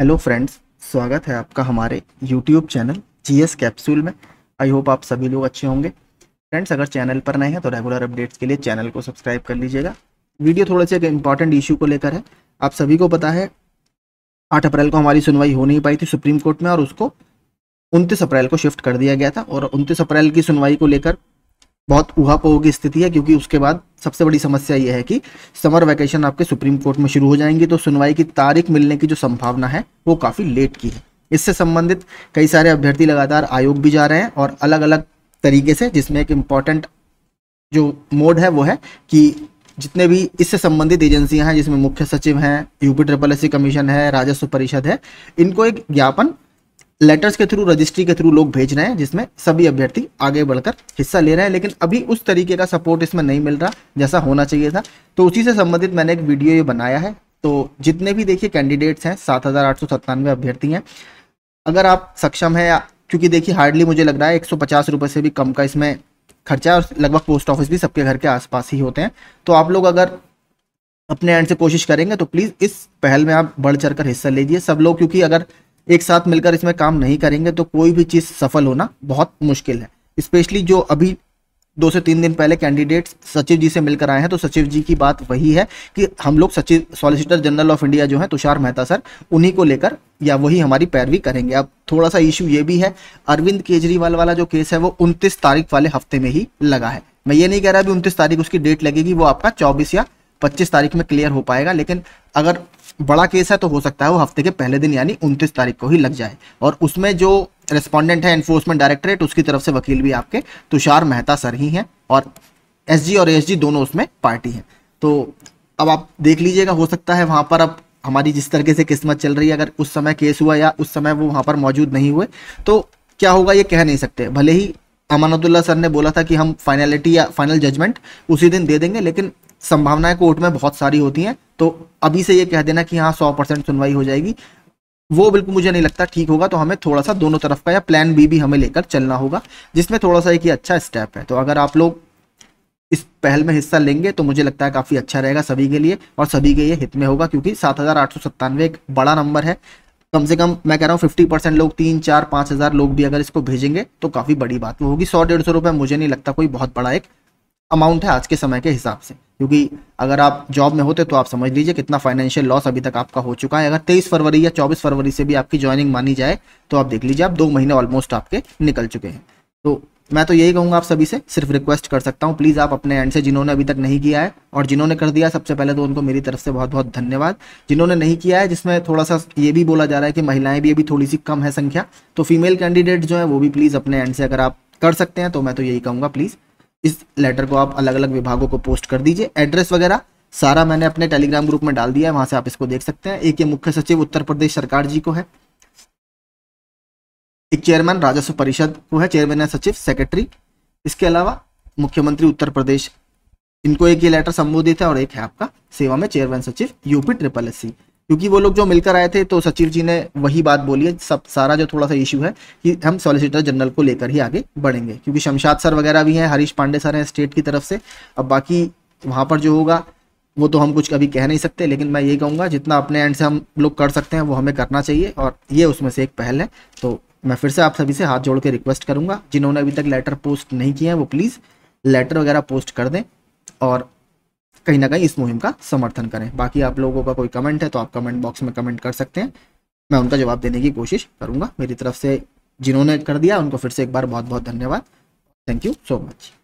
hello friends स्वागत है आपका हमारे यूट्यूब चैनल जीएस कैप्सूल में आई होप आप सभी लोग अच्छे होंगे फ्रेंड्स अगर चैनल पर नए हैं तो रेगुलर अपडेट्स के लिए चैनल को सब्सक्राइब कर लीजिएगा वीडियो थोड़े से एक इम्पॉर्टेंट इशू को लेकर है आप सभी को पता है आठ अप्रैल को हमारी सुनवाई हो नहीं पाई थी सुप्रीम कोर्ट में और उसको उनतीस अप्रैल को शिफ्ट कर दिया गया था और उनतीस अप्रैल की सुनवाई को लेकर बहुत उहापोह की स्थिति है क्योंकि उसके बाद सबसे बड़ी समस्या यह है कि समर वैकेशन आपके सुप्रीम कोर्ट में शुरू हो जाएंगी तो सुनवाई की तारीख मिलने की जो संभावना है वो काफ़ी लेट की है इससे संबंधित कई सारे अभ्यर्थी लगातार आयोग भी जा रहे हैं और अलग अलग तरीके से जिसमें एक इम्पॉर्टेंट जो मोड है वो है कि जितने भी इससे संबंधित एजेंसियां हैं जिसमें मुख्य सचिव हैं यूपी ट्रिपल एस कमीशन है राजस्व परिषद है इनको एक ज्ञापन लेटर्स के थ्रू रजिस्ट्री के थ्रू लोग भेज रहे हैं जिसमें सभी अभ्यर्थी आगे बढ़कर हिस्सा ले रहे हैं लेकिन अभी उस तरीके का सपोर्ट इसमें नहीं मिल रहा जैसा होना चाहिए था तो उसी से संबंधित मैंने एक वीडियो ये बनाया है तो जितने भी देखिए कैंडिडेट्स हैं सात अभ्यर्थी हैं अगर आप सक्षम है क्योंकि देखिए हार्डली मुझे लग रहा है एक सौ से भी कम का इसमें खर्चा है और लगभग पोस्ट ऑफिस भी सबके घर के आसपास ही होते हैं तो आप लोग अगर अपने एंड से कोशिश करेंगे तो प्लीज़ इस पहल में आप बढ़ चढ़ कर हिस्सा लीजिए सब लोग क्योंकि अगर एक साथ मिलकर इसमें काम नहीं करेंगे तो कोई भी चीज़ सफल होना बहुत मुश्किल है स्पेशली जो अभी दो से तीन दिन पहले कैंडिडेट्स सचिव जी से मिलकर आए हैं तो सचिव जी की बात वही है कि हम लोग सचिव सॉलिसिटर जनरल ऑफ इंडिया जो है तुषार मेहता सर उन्हीं को लेकर या वही हमारी पैरवी करेंगे अब थोड़ा सा इशू ये भी है अरविंद केजरीवाल वाला जो केस है वो उनतीस तारीख वाले हफ्ते में ही लगा है मैं ये नहीं कह रहा अभी उनतीस तारीख उसकी डेट लगेगी वो आपका चौबीस या पच्चीस तारीख में क्लियर हो पाएगा लेकिन अगर बड़ा केस है तो हो सकता है वो हफ्ते के पहले दिन यानी उनतीस तारीख को ही लग जाए और उसमें जो रेस्पॉन्डेंट है एनफोर्समेंट डायरेक्टरेट उसकी तरफ से वकील भी आपके तुषार मेहता सर ही हैं और एस और एस दोनों उसमें पार्टी हैं तो अब आप देख लीजिएगा हो सकता है वहाँ पर अब हमारी जिस तरीके से किस्मत चल रही है अगर उस समय केस हुआ या उस समय वो वहाँ पर मौजूद नहीं हुए तो क्या होगा ये कह नहीं सकते भले ही अमानतुल्ला सर ने बोला था कि हम फाइनलिटी या फाइनल जजमेंट उसी दिन दे देंगे लेकिन संभावनाएं कोर्ट में बहुत सारी होती हैं तो अभी से ये कह देना कि हाँ सौ परसेंट सुनवाई हो जाएगी वो बिल्कुल मुझे नहीं लगता ठीक होगा तो हमें थोड़ा सा दोनों तरफ का या प्लान बी भी हमें लेकर चलना होगा जिसमें थोड़ा सा एक अच्छा स्टेप है तो अगर आप लोग इस पहल में हिस्सा लेंगे तो मुझे लगता है काफ़ी अच्छा रहेगा सभी के लिए और सभी के ये हित में होगा क्योंकि सात एक बड़ा नंबर है कम से कम मैं कह रहा हूँ फिफ्टी परसेंट लोग तीन चार पाँच हज़ार लोग भी अगर इसको भेजेंगे तो काफ़ी बड़ी बात होगी सौ डेढ़ सौ रुपये मुझे नहीं लगता कोई बहुत बड़ा एक अमाउंट है आज के समय के हिसाब से क्योंकि अगर आप जॉब में होते तो आप समझ लीजिए कितना फाइनेंशियल लॉस अभी तक आपका हो चुका है अगर तेईस फरवरी या चौबीस फरवरी से भी आपकी ज्वाइनिंग मानी जाए तो आप देख लीजिए आप दो महीने ऑलमोस्ट आपके निकल चुके हैं तो मैं तो यही कहूँगा आप सभी से सिर्फ रिक्वेस्ट कर सकता हूँ प्लीज़ आप अपने एंड से जिन्होंने अभी तक नहीं किया है और जिन्होंने कर दिया सबसे पहले तो उनको मेरी तरफ से बहुत बहुत धन्यवाद जिन्होंने नहीं किया है जिसमें थोड़ा सा ये भी बोला जा रहा है कि महिलाएं भी अभी थोड़ी सी कम है संख्या तो फीमेल कैंडिडेट जो है वो भी प्लीज़ अपने एंड से अगर आप कर सकते हैं तो मैं तो यही कहूँगा प्लीज़ इस लेटर को आप अलग अलग विभागों को पोस्ट कर दीजिए एड्रेस वगैरह सारा मैंने अपने टेलीग्राम ग्रुप में डाल दिया है वहां से आप इसको देख सकते हैं एक ये मुख्य सचिव उत्तर प्रदेश सरकार जी को है एक चेयरमैन राजस्व परिषद को है चेयरमैन है सचिव सेक्रेटरी इसके अलावा मुख्यमंत्री उत्तर प्रदेश इनको एक ये लेटर संबोधित है और एक है आपका सेवा में चेयरमैन सचिव यूपी ट्रिपल एस सी क्योंकि वो लोग जो मिलकर आए थे तो सचिव जी ने वही बात बोली है सब सारा जो थोड़ा सा इशू है कि हम सॉलिसिटर जनरल को लेकर ही आगे बढ़ेंगे क्योंकि शमशाद सर वगैरह भी हैं हरीश पांडे सर हैं स्टेट की तरफ से अब बाकी वहाँ पर जो होगा वो तो हम कुछ कभी कह नहीं सकते लेकिन मैं ये कहूँगा जितना अपने एंड से हम लोग कर सकते हैं वो हमें करना चाहिए और ये उसमें से एक पहल है तो मैं फिर से आप सभी से हाथ जोड़ के रिक्वेस्ट करूँगा जिन्होंने अभी तक लेटर पोस्ट नहीं किया है वो प्लीज़ लेटर वगैरह पोस्ट कर दें और कहीं ना कहीं इस मुहिम का समर्थन करें बाकी आप लोगों का कोई कमेंट है तो आप कमेंट बॉक्स में कमेंट कर सकते हैं मैं उनका जवाब देने की कोशिश करूंगा मेरी तरफ से जिन्होंने कर दिया उनको फिर से एक बार बहुत बहुत धन्यवाद थैंक यू सो मच